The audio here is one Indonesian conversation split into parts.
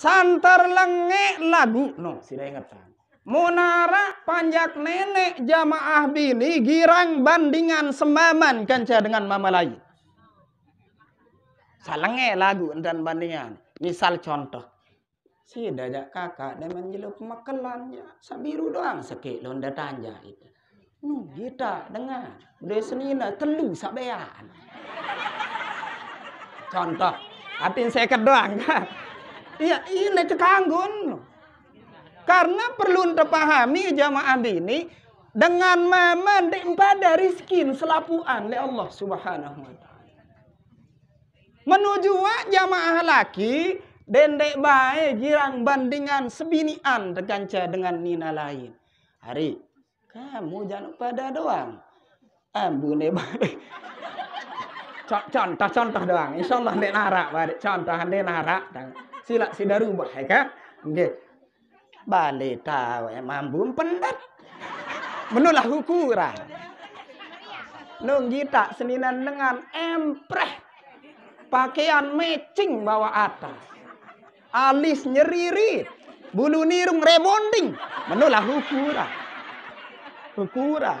santar lenge lagu no sida ingatkan Munara panjak nenek jamaah bini girang bandingan semaman kanca dengan mama lagi. Salenge lagu dan bandingan. Misal contoh. Si dajak kakak dan menjelup ya. Sabiru doang sekik londa tanja itu. Nu kita dengar. Dari senina telu sabean. Contoh. Atin saya doang kan. Iya ini cekanggun. Karena perlu untuk pahami jamaah ini dengan maman pada rizkin selapuan oleh Allah Subhanahu wa taala. Menuju jamaah laki dendek baik girang bandingan sebinian terganca dengan nina lain. Hari kamu jangan pada doang. Ambune bae. Contoh-contoh doang. Insyaallah ndek narak Contoh ndek narak sila sidaru buat heka ya. nggih balik tahu eh, emang belum pendat menulah ukuran nung kita seninan dengan empreh pakaian matching bawa atas alis nyeririt bulu nirung rebonding menulah ukuran ukuran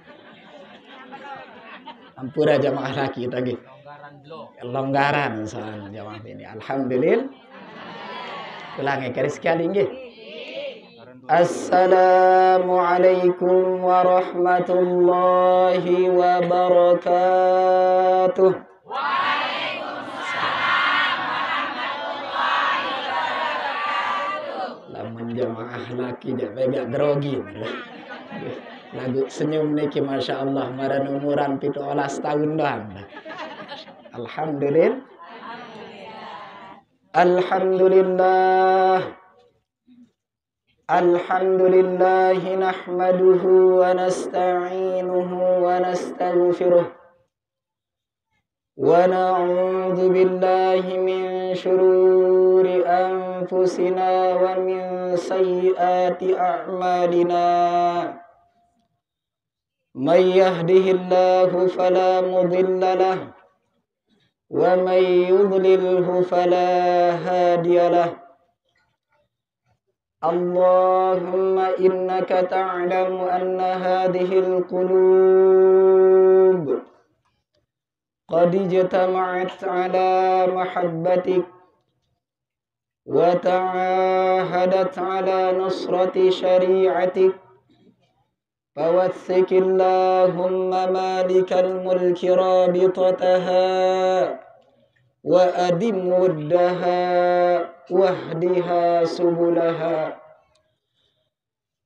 Ampura jamaah laki tadi. Gitu, Longgaran soal jamaah ini. Alhamdulillah. Ulangi kali sekali nggih. Assalamualaikum warahmatullahi wabarakatuh. Waalaikumsalam warahmatullahi wabarakatuh. Lamun jamaah laki dia pegang grogi lagu senyum niki masya Allah maran umuran pitu olas tahun doang Alhamdulillah Alhamdulillah Alhamdulillah nahmaduhu wa nasta'inuhu wa nasta'ufiruh wa na'udhu billahi min syururi anfusina wa min sayyati a'malina من يهده الله فلا مضل له ومن يضلله فلا هادي له اللهم إنك تعلم أن هذه القلوب قد اجتمعت على محبتك وتعاهدت على نصرة شريعتك فوثق اللهم مالك الملك رابطتها وأدم ودها واهدها سبلها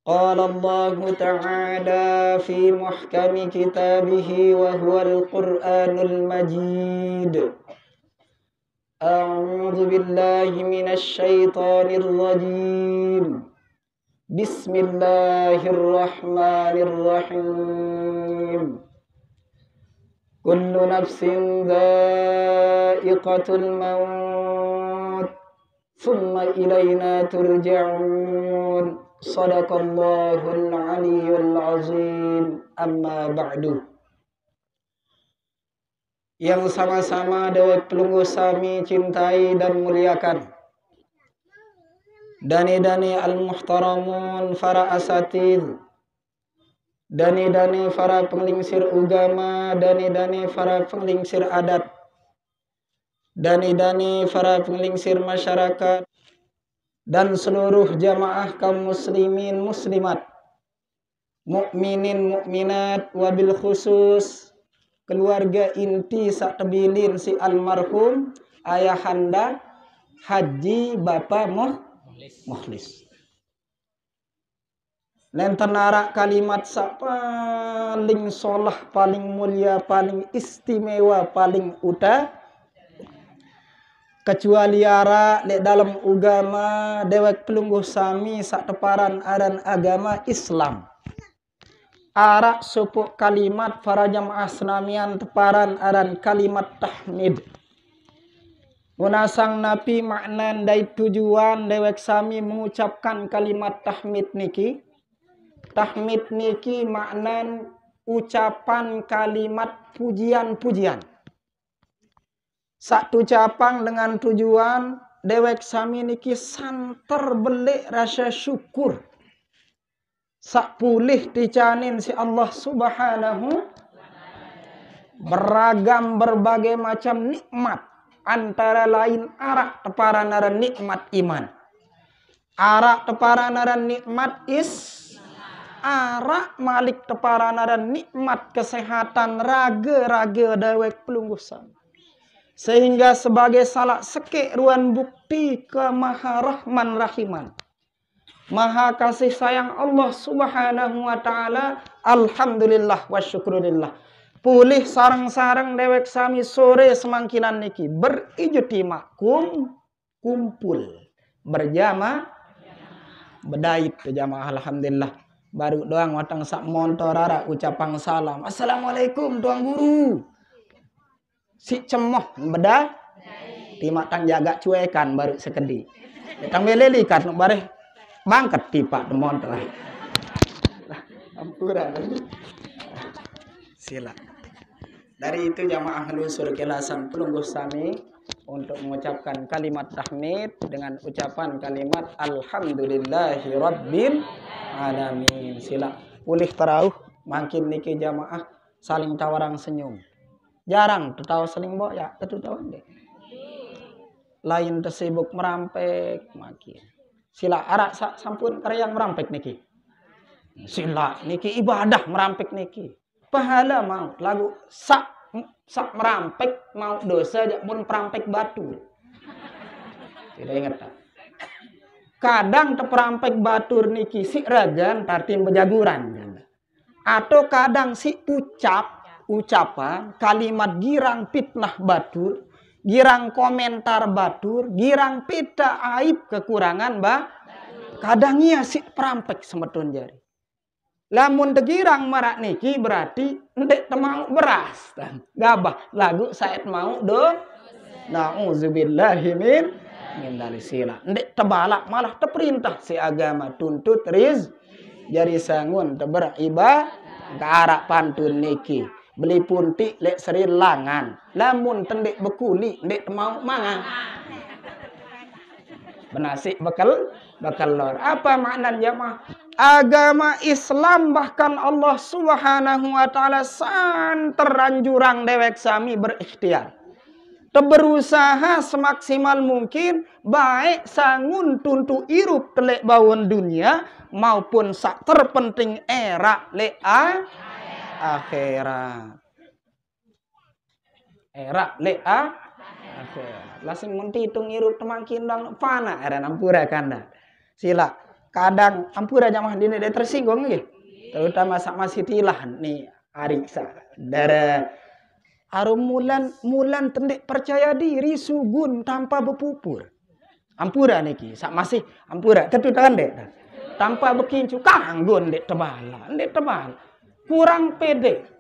قال الله تعالى في محكم كتابه وهو القرآن المجيد أعوذ بالله من الشيطان الرجيم Bismillahirrahmanirrahim. Kullu nafsin dha'iqatul maut. Thumma ilayna turja'un. Sadaqallahul aliyyul azim. Amma ba'du. Yang sama-sama dewa pelunggu sami cintai dan muliakan. Dani-dani al-muhtaramun fara asatid. Dani-dani fara penglingsir agama, dani-dani fara penglingsir adat. Dani-dani fara penglingsir masyarakat dan seluruh jamaah kaum muslimin muslimat. Mukminin mukminat wabil khusus keluarga inti sak si almarhum ayahanda Haji Bapak Muh mukhlis lenten arak kalimat siapa paling solah paling mulia paling istimewa paling uta kecuali arak di dalam agama dewek pelungguh sami sak teparan aran agama Islam arak supuk kalimat farajam asnamian teparan aran kalimat tahmid Munasang napi makna dari tujuan dewek sami mengucapkan kalimat tahmid niki. Tahmid niki makna ucapan kalimat pujian-pujian. Satu capang dengan tujuan dewek sami niki santer belik rasa syukur. Sak pulih dicanin si Allah subhanahu beragam berbagai macam nikmat antara lain arak tepara naran nikmat iman. Arak tepara naran nikmat is arak malik tepara naran nikmat kesehatan raga-raga dewek pelunggusan. Sehingga sebagai salah sekek ruan bukti ke maha rahman rahiman. Maha kasih sayang Allah Subhanahu wa taala. Alhamdulillah wa syukurillah pulih sarang-sarang dewek sami sore semangkinan niki kum kumpul berjama bedait berjamaah alhamdulillah baru doang watang sak montorara ucapan salam assalamualaikum tuan guru si cemoh beda timak tang jaga cuekan baru sekedi tang belelikat bareh bangket tipak montor ampura sila dari itu jamaah melunsur kilasan pelungguh sami untuk mengucapkan kalimat tahmid dengan ucapan kalimat alhamdulillahi rabbil alamin. Sila pulih perahu makin niki jamaah saling tawarang senyum. Jarang tertawa saling bawa ya tertawa deh. Lain tersibuk merampek makin. Sila arak sampun karyang merampek niki. Sila niki ibadah merampek niki pahala mau lagu sak sak merampek mau dosa jak pun perampek batu tidak ingat tak? kadang terperampek batur niki si ragan tartim bejaguran atau kadang si ucap ucapan kalimat girang fitnah batur girang komentar batur girang pita aib kekurangan bah kadangnya si perampek semetun jari Lamun tegirang marak niki berarti ndek temau beras. Gabah lagu saya mau do. Nauzubillahi min min sila Ndek tebalak malah teperintah si agama tuntut riz. Jari sangun tebera iba. gara pantun niki. Beli puntik lek seri langan. Lamun tendek bekuli ndek temau mangan. Benasik bekal bakal lor. Apa maknanya mah? Agama Islam bahkan Allah Subhanahu wa taala san teranjurang dewek sami berikhtiar. Teberusaha semaksimal mungkin baik sangun tuntu irup telek bawon dunia maupun sak terpenting era le a akhirat. Era le a akhirat. lasing munti irup temakin dong fana era nampura kanda sila kadang ampura jamaah dini dia tersinggung gitu terutama sama si tilah nih ariksa dari arum mulan mulan tendek percaya diri sugun tanpa berpupur ampura niki sak masih ampura tangan deh tanpa bekincu kanggun dek tebal dek tebal kurang pede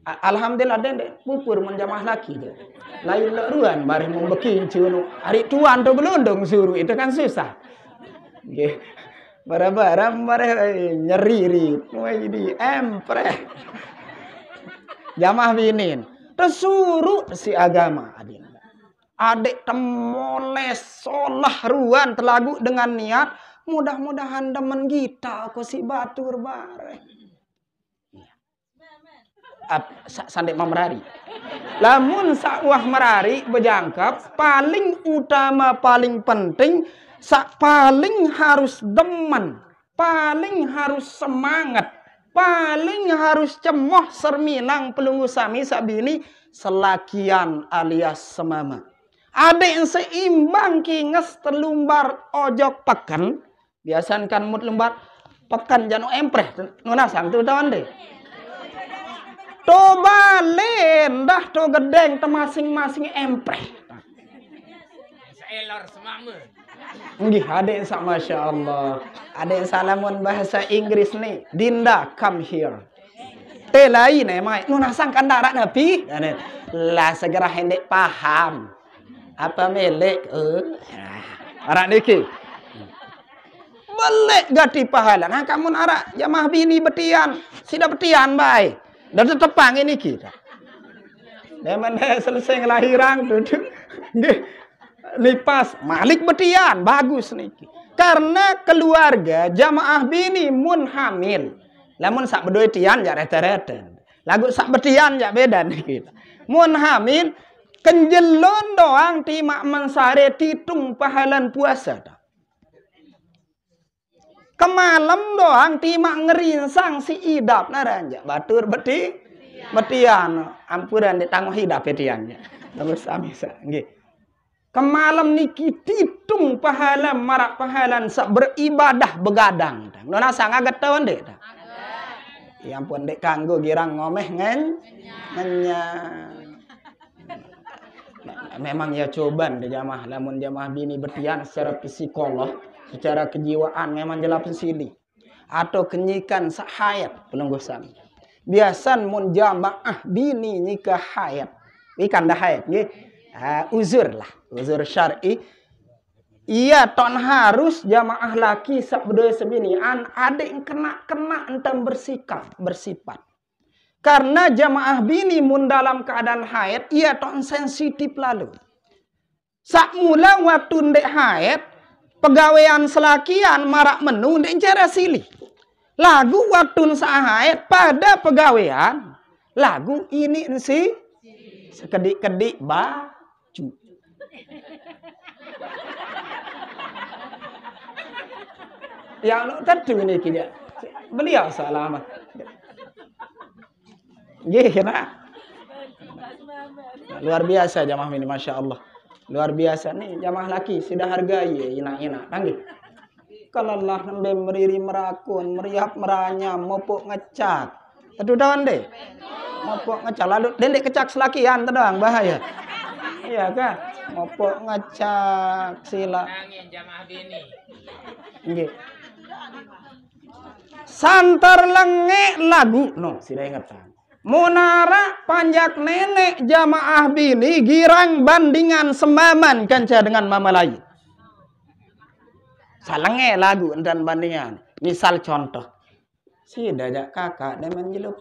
Alhamdulillah dek pupur menjamah lagi dek Lain leruan bari mau bekincu. Hari tuan tu belundung suruh itu kan susah. Nggih. barang eh, nyeri nyeri nyeriri, di empre. Jamaah binin. tersuruh si agama adin. Adik temoles solah ruan telagu dengan niat mudah-mudahan demen kita aku si batur bareng. sandek mamerari. Lamun sakwah merari berjangkap paling utama paling penting Sak paling harus demen, paling harus semangat, paling harus cemoh serminang pelunggu sami sabini selakian alias semama. Ada yang seimbang kinges terlumbar ojok pekan. Biasan kan mut lumbar pekan jano empreh. Nuna sang tuh tawan deh. To balen dah to gedeng te masing-masing empreh. Elor semama. Nggih, ada yang sama Masya Allah. Ada yang salamun bahasa Inggris nih. Dinda, come here. Te lain emang. Eh, Nuna sangkan darat nabi. Lah segera hendak paham. Apa melek? Eh. Ah. Arak niki. Belek gati pahala. Nah kamu arak jamaah ya, bini betian. Sida betian baik. Dan tetepang ini kita. memang mana selesai ngelahirang duduk lipas malik betian bagus nih karena keluarga jamaah bini munhamil namun sak bedoi tian ya rete-rete lagu sak betian ya beda nih kita. Gitu. munhamil kenjelon doang ti mak mensare titung pahalan puasa Kemalam doang ti mak ngerinsang si idap naranja batur beti betian ampuran ditanggung hidap betiannya. Terus amisa gitu Kemalam niki titung pahala marak pahala sak beribadah begadang. Nona sangat getawan tak? Yang pun dek kango girang ngomeh ngen ngenya. Memang ya cobaan deh jamah, namun jamah bini bertian secara psikolog, secara kejiwaan memang jelas sini. Atau kenyikan sahayat pelunggusan. Biasan mun jamaah bini nikah hayat. Ikan dah hayat, nggih. Uh, uzur lah uzur syar'i iya ton harus jamaah laki sabdo sebinian ada yang kena-kena entam bersikap bersifat karena jamaah bini mun dalam keadaan haid iya ton sensitif lalu sak mula waktu ndek haid pegawaian selakian marak menu ndek cara silih lagu waktu haid pada pegawaian lagu ini si sekedik-kedik baju tentu ya, ini kira, beliau ya, selamat. Gimana? Ya, nah, luar biasa jamaah ini, masya Allah. Luar biasa nih jamaah laki sudah hargai kan, ina-ina, tanggih. Kalau Allah nembe meriri merakun, meriap meranya, mopok ngecat, Tadu daun deh. Mopok ngecat, lalu dendek kecak selakian, tedang bahaya. Iya kan? Opo ngecak sila. Nggih. Santar lengek lagu. No, sila ingetan. Munara panjak nenek jamaah bini girang bandingan semaman kanca dengan mama lain. Salenge lagu dan bandingan. Misal contoh. Si dajak kakak dan menjelup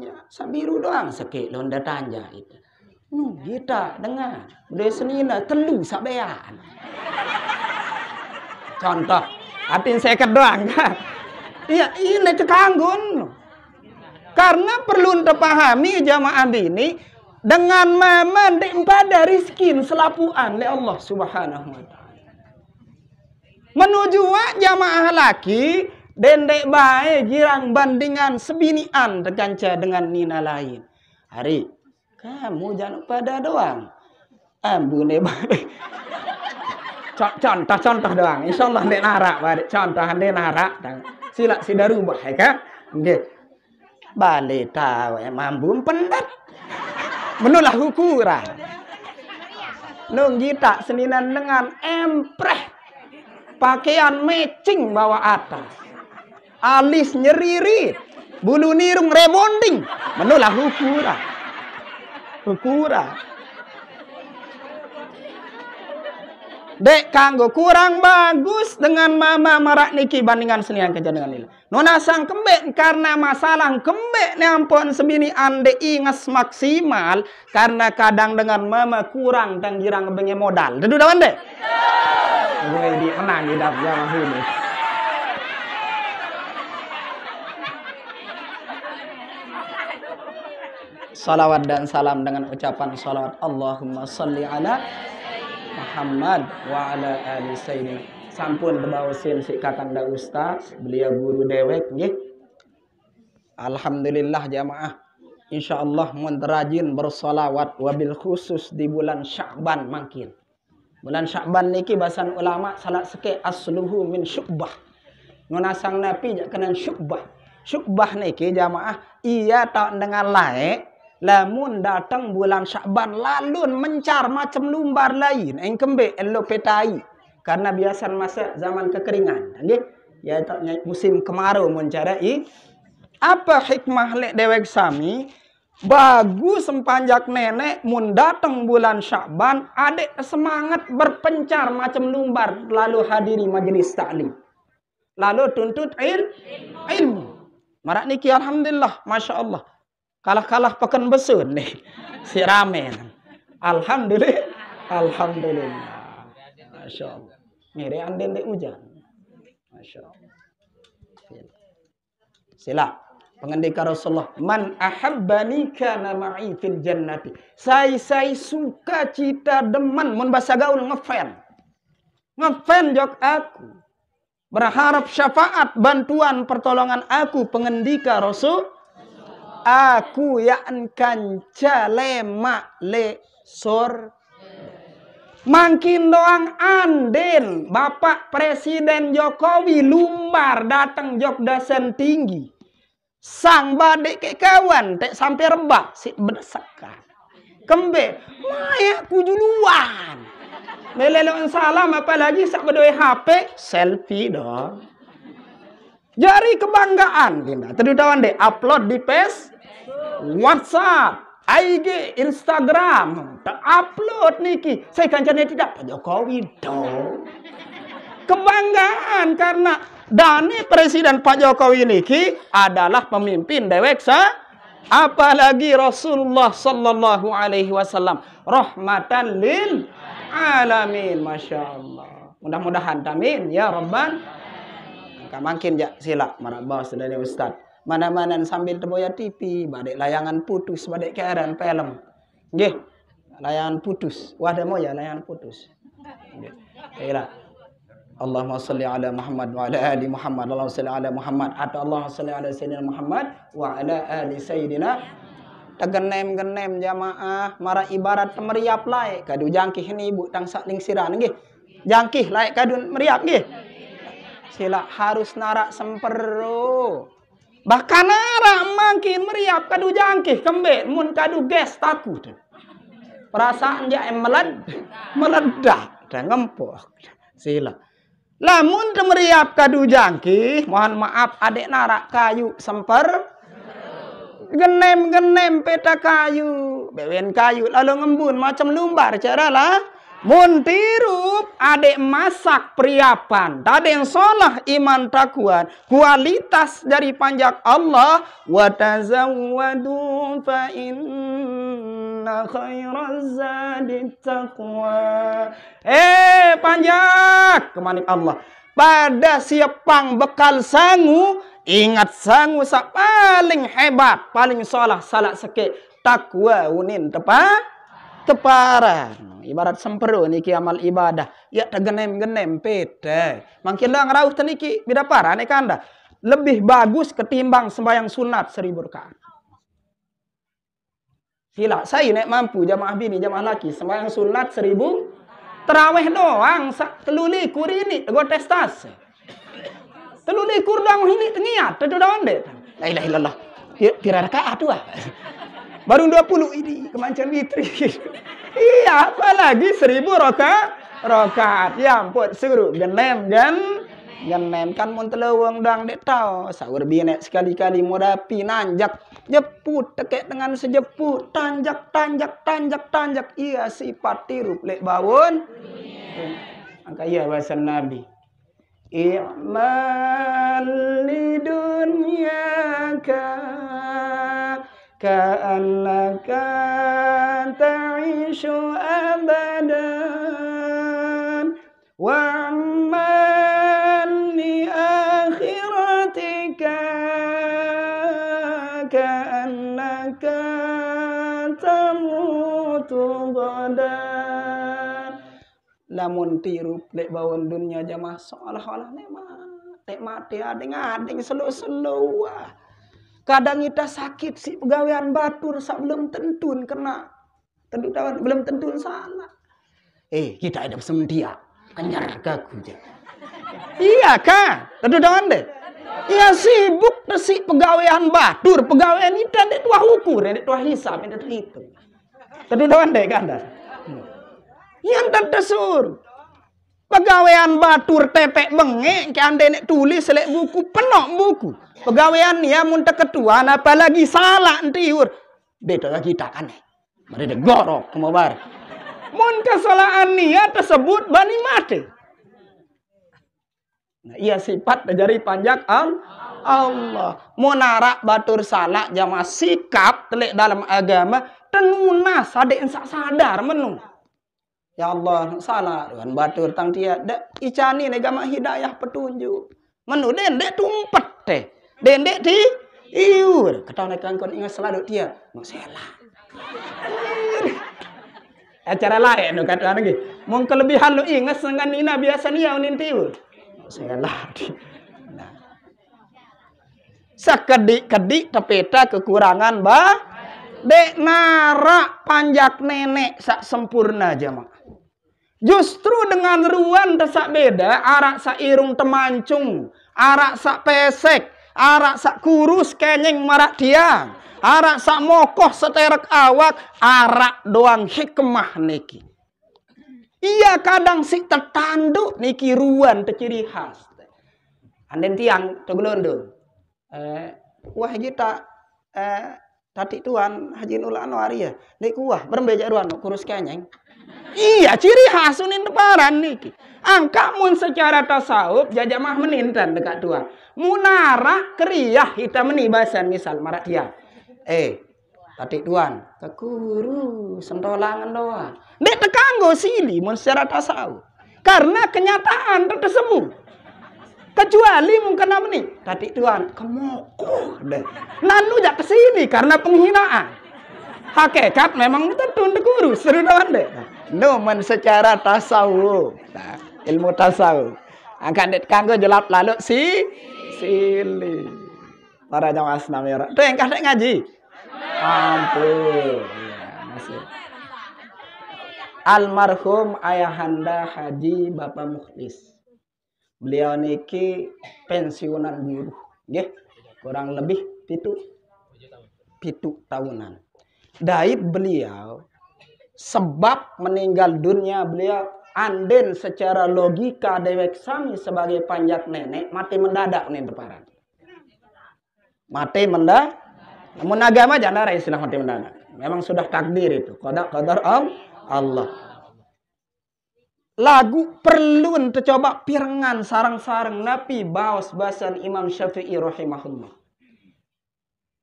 ya. Sabiru doang sekik londa tanja itu. Nu kita dengar budaya seni na telu sabean. Contoh, atin seket doang kan? Iya, ini cekanggun. Karena perlu terpahami jamaah ini dengan memandik pada riskin selapuan oleh Allah Subhanahu wa taala. Menuju jamaah laki dendek bae girang bandingan sebinian dengan dengan nina lain. Hari kamu jangan pada doang. Ambune ah, balik. Contoh, contoh doang. Insya Allah ndek narak balik. Contoh ndek narak. Sila sida rubah ya kan? Nggih. Balik tahu eh, mambu pendat. Menulah ukuran. Nung kita seninan dengan empreh. Pakaian matching bawa atas. Alis nyeririt. Bulu nirung rebonding. Menulah ukuran kurang. Dek kanggo kurang bagus dengan mama marak niki bandingan seni yang kerja dengan ini. Nona sang kembek karena masalah kembek nyampon semini ande ingas maksimal karena kadang dengan mama kurang dan girang benge modal. Dedu dawan dek. Gue di menang di dalam ya, ini. salawat dan salam dengan ucapan salawat Allahumma salli ala Muhammad wa ala ali sayyidina sampun bebawasin si kakanda ustaz beliau guru dewek nggih Alhamdulillah jamaah insyaallah mun rajin bersolawat wabil khusus di bulan Sya'ban makin bulan Sya'ban niki bahasan ulama salah seke asluhu min syubah nunasang napi kena syukbah. Syukbah niki jamaah iya tak dengar laik lamun datang bulan Syaban lalun mencar macam lumbar lain eng kembe elo petai karena biasa masa zaman kekeringan nggih ya musim kemarau mencari apa hikmah lek dewek sami bagus sempanjak nenek mun datang bulan Syaban adik semangat berpencar macam lumbar lalu hadiri majelis taklim lalu tuntut il ilmu marak niki alhamdulillah masya Allah kalah-kalah pekan besun nih si ramen alhamdulillah alhamdulillah masya allah ngeri andin di hujan masya allah sila pengendika Rasulullah man ahabbani kana ma'i fil jannati saya saya suka cita deman. mun bahasa gaul ngefan ngefan jok aku berharap syafaat bantuan pertolongan aku pengendika Rasul aku yang kanca calema le sor Makin doang anden Bapak Presiden Jokowi lumbar datang dasen tinggi. Sang badik ke kawan tak sampai rebah si kembek Kembe, maya kujuluan. Melelon salam apalagi sak berdoi HP selfie dong. Jari kebanggaan, tidak. Terus tawan deh upload di pes WhatsApp, IG, Instagram. Tak upload niki. Saya kancane tidak Pak Jokowi dong. Kebanggaan karena Dani Presiden Pak Jokowi niki adalah pemimpin dewek sa apalagi Rasulullah sallallahu alaihi wasallam rahmatan lil alamin Masya Allah. Mudah-mudahan amin ya rabban. Kamangkin ya. sila marabas dari ustaz. mana-mana sambil terboya TV, badai layangan putus, badai kearan film. Nggih, layangan putus. wah demo ya layangan putus. Nggih. Allahumma salli ala Muhammad wa ala ali Muhammad. Allahumma salli ala Muhammad. Atau Allahumma salli ala Sayyidina Muhammad wa ala ali Sayyidina tegenem-genem jamaah mara ibarat meriap lai kadu jangkih ni ibu tang sakling siran nggih jangkih lai kadu meriap nggih sila harus narak semperu Bahkan arah makin meriap kadu jangkih kembet mun kadu gas takut. Perasaan dia emelan meledak dan ngempok. Sila. Lamun meriap kadu jangkih, mohon maaf adik narak kayu semper. Genem-genem peta kayu, bewen kayu lalu ngembun macam lumbar cara lah. Muntirup adik masak priapan. yang solah iman takuan. Kualitas dari panjak Allah. Wa fa inna zadit Eh panjak. Kemanik Allah. Pada siapang bekal sangu. Ingat sangu sa paling hebat. Paling solah salah seke Takwa unin tepat tepara ibarat sempero niki amal ibadah ya tegenem genem pete mangkin lang raus teniki bida para nek anda lebih bagus ketimbang sembahyang sunat seribu rakaat sila saya nek mampu jamaah bini jamaah laki sembahyang sunat seribu teraweh doang teluli kurini go testas teluli kur doang ini tengiat tedo doang deh la ilaha illallah tira ya, rakaat dua Baru 20 ini kemancan witri. iya, apalagi seribu roka rokat. Ya ampun, seru. Genem kan? Genem kan mun telewong dang dek tau. Sahur binek sekali-kali modapi nanjak. Jeput tekek dengan sejeput. Tanjak, tanjak, tanjak, tanjak. Iya sifat tirup lek bawon. Angka iya bahasa Nabi. I'mal li dunyaka karena kan tinggal abadan, wa'anni akhiratika karena kan temu tuh badan. Lah mon tiru, lek bawa dunia jamah, soalah soalah lemah, lemah dia dengah dengah selo selo wah. Kadang kita sakit si pegawaian batur sebelum belum tentun kena. Tentu tahu belum tentun salah. Eh, kita ada sementia. Kenyar kaku dia. iya kak Tentu tahu deh. Iya sibuk si pegawaian batur, Pegawaian itu ada dua ukur, ada dua hisap ada dua hitung. Tentu tahu deh kan? Hmm. Yang tertesur. Pegawaian batur tepek mengek ke anda tulis selek buku penuh buku. Pegawaian ya muntah ketuan apalagi salah entiur. lagi tak kan. Mari de gorok kemobar. salah kesalahan nia tersebut bani mati. Nah, ia sifat dari panjang al Allah. Monarak batur salah jama sikap telik dalam agama Tenunas ada yang sadar menung. Ya Allah, salah. Tuhan batu tang dia. Dek icani ne gama hidayah petunjuk. Menu dendek tumpet teh. Dendek di iur. Kata nek kangkon ingat selalu dia. Mau salah. Acara lain nu kata lagi. Mung kelebihan lu ingat sengan ina biasa nia unin tiur. salah. Nah. Sekedik-kedik tepeta kekurangan bah. Dek narak panjak nenek sak sempurna jemaah. Justru dengan ruan tesak beda, arak sak irung temancung, arak sak pesek, arak sak kurus kenyeng marak dia, arak sak mokoh seterek awak arak doang hikmah niki. Iya kadang si tertanduk niki ruan teciri khas. Anden tiang tegelondong. Eh, wah kita eh, tadi tuan haji nulah waria, ya? nek kuah berembeja ruan kurus kenyeng. Iya, ciri khas unin lebaran niki. Angka mun secara tasawuf jajamah menintan dekat dua. Munara keriyah kita menibasan misal marak dia. Eh, tadi tuan, keguru sentolangan doa. Dek tekanggo sili mun secara tasawuf. Karena kenyataan semu. Kecuali mungkin apa nih? Tadi tuan, kemokoh deh. Nanu jak kesini karena penghinaan. Hakikat memang tentu guru. seru doan deh. Numan secara tasawuf. Nah, ilmu tasawuf. Angkat kanggo jelap lalu si sili. Para jamaah orang. Tuh yang kadek ngaji. Ampun. Iya, masih. Almarhum Ayahanda Haji Bapak Mukhlis. Beliau niki pensiunan guru. Nggih, kurang lebih pitu pitu tahunan. Daib beliau sebab meninggal dunia beliau anden secara logika dewek sami sebagai panjat nenek mati mendadak nih terparan mati mendadak namun agama jangan ada istilah mati mendadak memang sudah takdir itu kodar Om Allah lagu perlu untuk coba pirengan sarang-sarang nabi bawas basan Imam Syafi'i rahimahullah.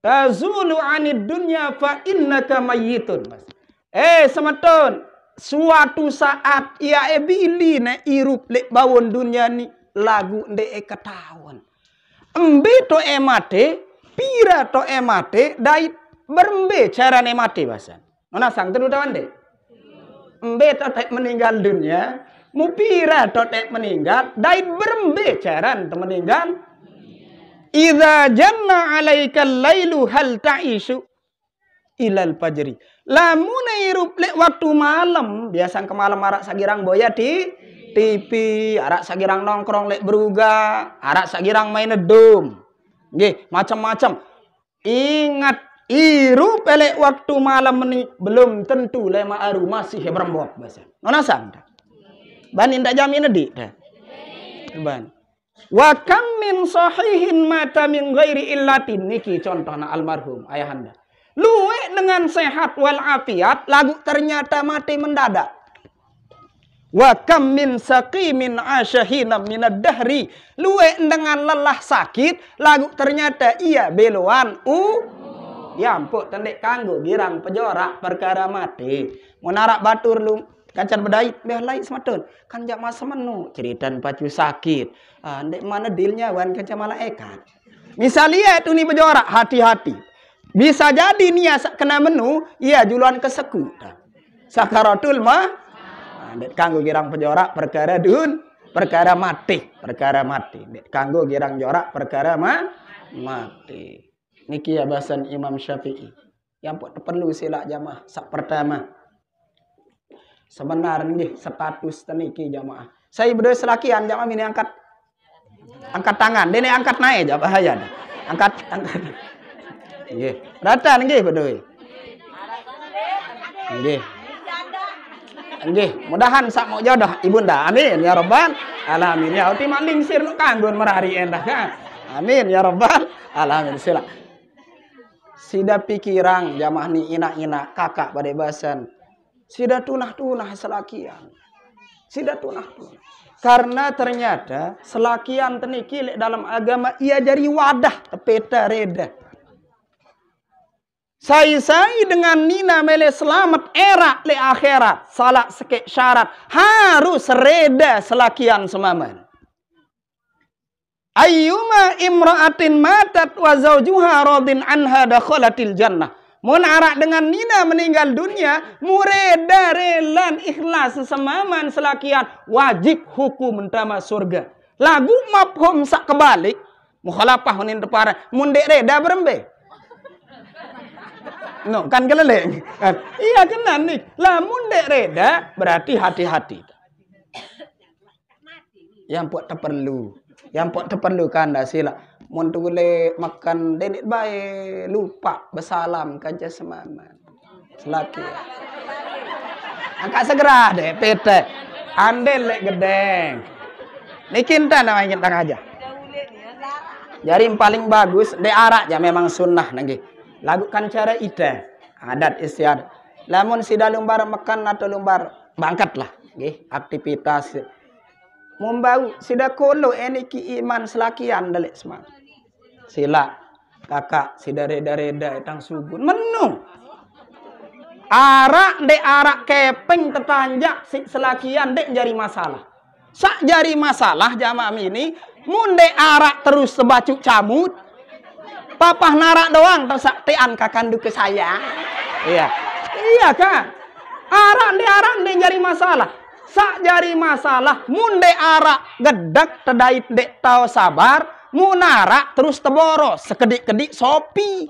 Tazulu anid dunya fa innaka mayyitun. Mas. Eh semeton, suatu saat ia ebili ne irup le bawon dunia ni lagu nde e ketahuan. Embe to emate, pira to emate, dai berembe cara ne mate basan. Nona sang tu tawan deh. Embe to meninggal dunia, mu mupira to meninggal, dai berembe cara to meninggal. Iza janna alaikal lailu hal ta'isu ilal pajri. Lamun lek waktu malam, biasa ke malam arak sagirang boya di TV, arak sagirang nongkrong lek beruga, arak sagirang main dom. Nggih, macam-macam. Ingat irup lek waktu malam ini belum tentu lema aru masih ya berembok bahasa. Nona sanda. Ban indak jamin di. Ban. Wa min sahihin mata min ghairi illatin niki contohna almarhum ayahanda Luwe dengan sehat wal afiat lagu ternyata mati mendadak. Wa kam min saqimin min ad dahri. Luwe dengan lelah sakit lagu ternyata iya beloan u ya ampun tendek kanggo girang pejorak perkara mati. Munarak batur lu kacar bedait beh lai sematon kan jak masa menu cerita pacu sakit. Ah, ndek mana dealnya wan kaca malah ekan. Misalnya itu nih pejorak hati-hati. Bisa jadi nih ya, kena menu, iya juluan keseku. Sakaratul mah Dek kanggo girang pejorak perkara dun, perkara mati, perkara mati. Dek kanggo girang jorak perkara ma mati. Niki ya bahasan Imam Syafi'i. Yang perlu sila jamaah sak pertama. Sebenarnya status teniki jamaah. Saya berdoa selakian jamaah ini angkat angkat tangan. Dene angkat naik aja bahaya. Angkat angkat rata nggih Pak Dewi. Nggih. Nggih, mudahan sak mau jodoh nda Amin ya rabbal alamin. Ya uti maling sir kanggon merari endah kan. Amin ya rabbal alamin. Sila. Sida pikirang jamah ni ina-ina kakak pada basan. Sida tunah-tunah selakian. Sida tunah-tunah. Karena ternyata selakian teniki dalam agama ia jadi wadah tepeta reda saya-saya dengan Nina mele selamat era le akhirat. Salah sekek syarat. Harus reda selakian semaman. Ayyuma imra'atin matat wa zawjuha radin anha dakhalatil jannah. Mun arak dengan Nina meninggal dunia, mureda relan ikhlas semaman selakian wajib hukum entama surga. Lagu mafhum sak kebalik, mukhalafah hunin depara, mun reda berembe no kan keleleng kan iya kena nih lamun dek reda berarti hati-hati yang buat perlu yang buat kan dah sila mun tule makan dedek baik lupa bersalam kanca semama selaki angkat segera deh pete andel lek gedeng nih tan ya, namanya aja jadi yang paling bagus di arak ya memang sunnah Nanti lakukan cara ide, adat istiadat lamun sida lumbar makan atau lumbar lah, nggih aktivitas si sida kolo eniki iman selakian dalek semua. sila kakak sida reda-reda tentang subun menung arak de arak keping, tetanjak selakian dek jari masalah sak jari masalah jamami ini mun dek arak terus sebacuk camut Papa narak doang tersaktian saktian kakandu ke saya. Iya. Iya kan? Arak di arak di jari masalah. Sak jari masalah. Munde arak gedak tedai dek tau sabar. Munara terus teboro. Sekedik-kedik sopi.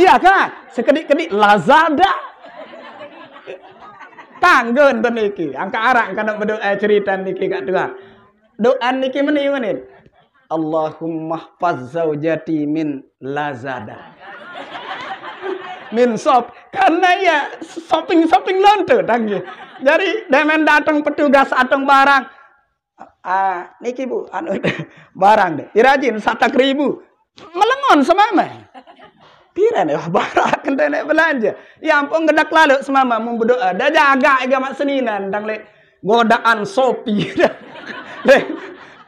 Iya kan? Sekedik-kedik Lazada. Tanggen tuh niki. Angka arak kan beduk eh, cerita niki kak tua. Doan niki meni meni. Allahumma hafaz zaujati min Lazada. Min shop karena ya shopping-shopping lonte ya. Jadi demen datang petugas atau barang. Ah, niki bu, anu barang deh. Irajin satu ribu. Melengon semama. nih, ya barang nih belanja. Ya ampun gedak lalu semama mau berdoa. jaga agama mak seninan tang le godaan sopi. deh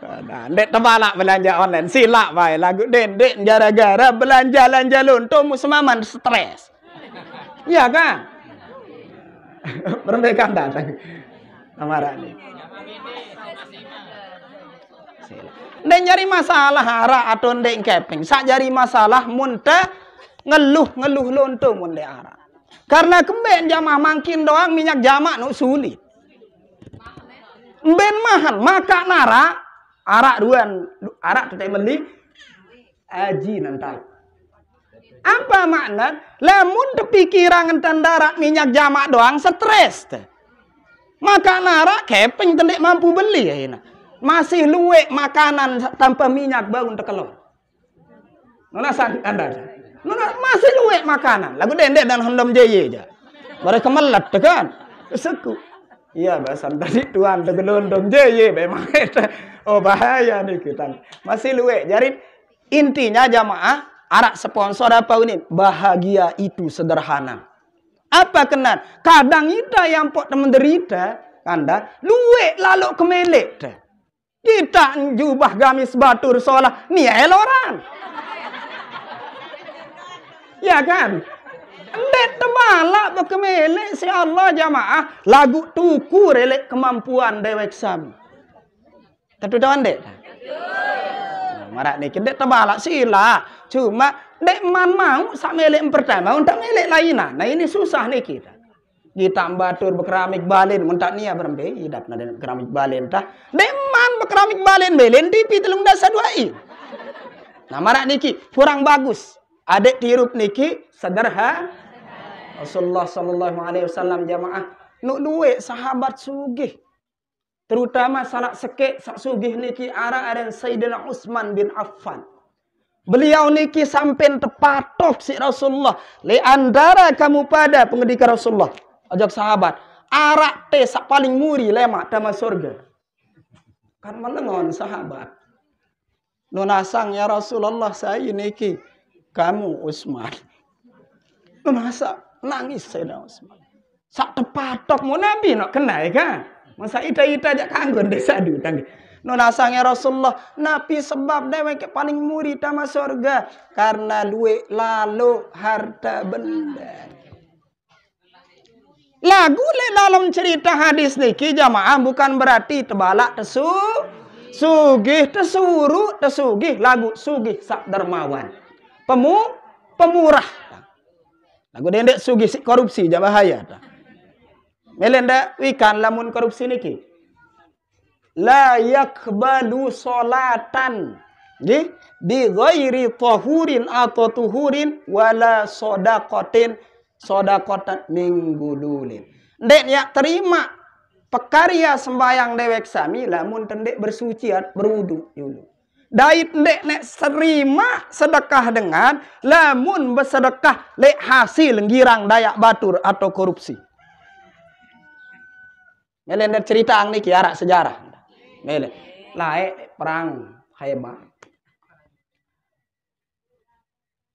Nah, dek tebalak belanja online. Silak baik lagu den dek gara-gara belanja-belanja luntumu semaman stres. Iya kan? Meremehkan datang. Amarani. Dek nyari masalah arah atau dek keping. Sak jari masalah munta ngeluh-ngeluh luntum mun dek arah. Karena kemben jamah mangkin doang minyak jamak nu sulit. Ben mahan maka nara arak duan arak tu tak meli aji nantai apa makna lamun pikiran tentang darat minyak jamak doang stres maka narak kepeng tendik mampu beli ya ini ya. masih luwek makanan tanpa minyak bau untuk keluar nona anda nona masih luwek makanan lagu dendek dan hendam jaya aja mereka melat kan sekut Iya bahasa tadi tuan tegelondong je ye memang oh bahaya nih kita masih luwe jadi intinya jamaah arak sponsor apa ini bahagia itu sederhana apa kena? kadang kita yang pot menderita anda luwe lalu kemelek kita jubah gamis batur solah ni eloran ya kan Lek tebalak bekeme lek si Allah jamaah lagu tuku relek kemampuan dewek sami. Tapi tuan dek. marak dek dek tebalak sila. Cuma dek man mau sak melek pertama untuk melek lainan. Nah ini susah niki kita ditambah tur bekramik balen muntak nia berembe idap nade keramik balen tah deman bekeramik balen belen tipi telung dasa dua i nah marak niki kurang bagus adek tirup niki sederhana Rasulullah sallallahu alaihi wasallam jamaah nuk duit sahabat sugih. Terutama salah sekek sak sugih niki arah ada Sayyidina Utsman bin Affan. Beliau niki sampai tepatuh si Rasulullah. Le antara kamu pada pengedekan Rasulullah. Ajak sahabat. Arak teh sak paling muri lemak tamat surga. Kan melengon sahabat. Nunasang ya Rasulullah saya niki. Kamu Utsman. Nunasang. Nangis Sayyidina Utsman. Sak tepatok mau Nabi nak kena ya kan. Masa ita-ita aja kanggon desa diutang. No nasange Rasulullah Nabi sebab dewek paling murid sama surga karena duwe lalu harta benda. Lagu le dalam cerita hadis niki jamaah bukan berarti tebalak tesu sugih tesuru tesugih lagu sugih sak dermawan. Pemu pemurah dende sugi korupsi ja ta. Melenda wikan lamun korupsi niki. La yakbalu solatan. Nggih, bi ghairi tahurin atau tuhurin wala sodakotin minggu minggululin. Ndek ya terima pekarya sembayang dewek sami lamun tendek bersuci berudu yulu. Dait dek nek serima sedekah dengan lamun bersedekah lek hasil girang dayak batur atau korupsi. Melen cerita ang niki arak sejarah. Melen. Lae perang hebat.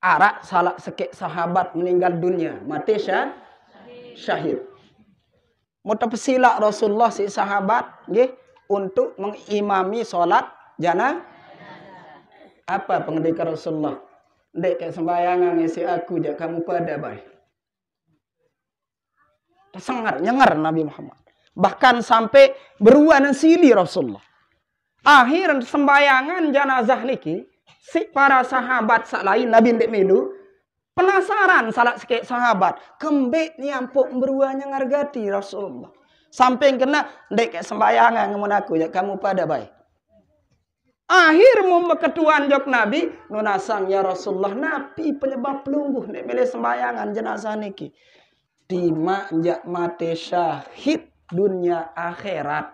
Arak salah sekek sahabat meninggal dunia. Mati syah? Syahid. Mutapesila Rasulullah si sahabat. Gih, untuk mengimami sholat jana apa pengendika Rasulullah? Dek kayak sembayangan isi ya, aku jak kamu pada baik. Tersengar, nyengar Nabi Muhammad. Bahkan sampai beruan sili Rasulullah. Akhir sembayangan jenazah niki si para sahabat sak lain Nabi ndek melu penasaran salah sikit sahabat kembek nyampuk beruan nyengar gati Rasulullah. Sampai kena dek kayak sembayangan ngemun aku jak kamu pada baik. Akhir mumba ketuan jok Nabi nunasang ya Rasulullah Nabi penyebab pelungguh nek milih sembayangan jenazah niki. Tima njak mate syahid dunia akhirat.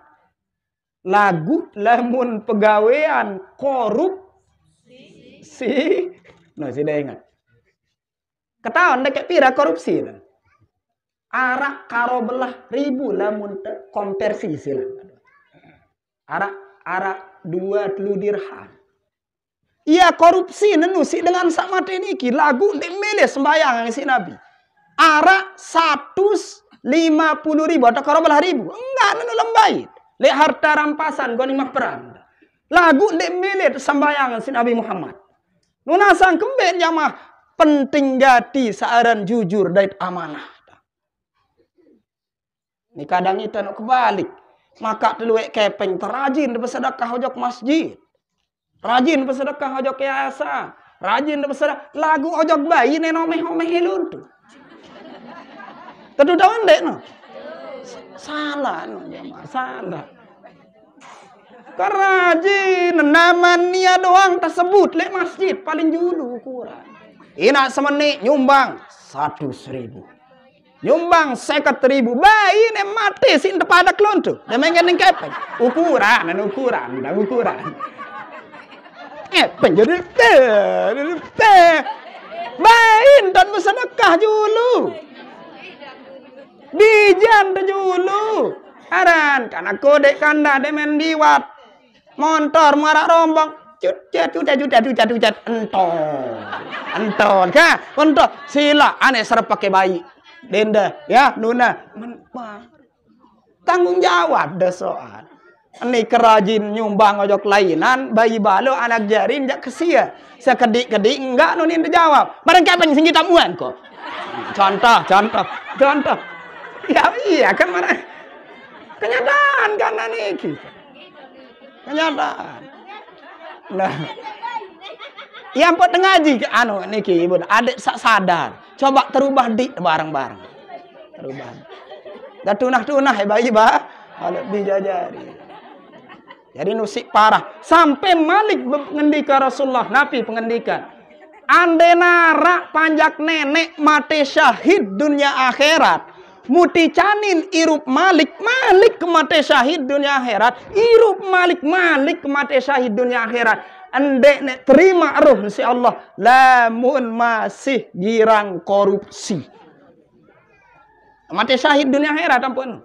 Lagu lamun pegawean korup si. si. No, si ingat. Ketahuan deket pira korupsi. Arak karo belah ribu lamun konversi sila. Arak arak dua 20 dirham. Ia korupsi nenusi dengan ini ki lagu dimilih sembayang si Nabi. Arak puluh ribu atau korobal ribu. Enggak nenu lembait Le harta rampasan goni perang. Lagu dimilih sembayang si Nabi Muhammad. nunasang kembet jamah penting gati saaran jujur dan amanah. Ini kadang itu nak kebalik. Maka teluwek kepeng terajin bersedekah ojok masjid. Rajin bersedekah ojok yayasan. Rajin bersedekah lagu ojok bayi nenomeh omeh hilun tu. Tentu daun dek no. Salah no jemaah, salah. Kerajin nama namanya doang tersebut lek masjid paling julu kurang. Ina semenik nyumbang satu seribu nyumbang sekat ribu bayi ini mati sih sin pada kelontu dan mengenai kepen ukuran dan ukuran dan ukuran Eh, jadi te jadi te bayi dan bersedekah julu bijan julu aran karena kode kanda demen diwat motor muara rombong cucat cucat cucat cucat cucat enton enton kah enton sila aneh serap pakai bayi denda ya nuna menpa tanggung jawab soal ini kerajin nyumbang ojok lainan bayi balo anak jarin jak kesia sekedik kedik enggak nunin dijawab barang kapan yang kita muan kok contoh contoh contoh ya iya kan mana kenyataan kan niki kenyataan nah yang pot ngaji anu niki ibu adik sadar Coba terubah di barang-barang. Terubah. Dan tunah-tunah ya bayi bah. Kalau dijajari. Jadi nusik parah. Sampai Malik pengendika Rasulullah. Nabi pengendikan. Ande nara panjak nenek mati syahid dunia akhirat. Muti canin irup malik, malik kemate syahid dunia akhirat. Irup malik, malik kemate syahid dunia akhirat ande nek terima aruh si Allah lamun masih girang korupsi mati syahid dunia akhirat ampun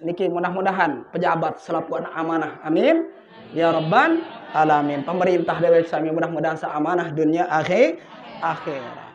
niki mudah-mudahan pejabat selaku amanah amin ya rabban alamin pemerintah dewek sami mudah-mudahan seamanah dunia akhir akhirat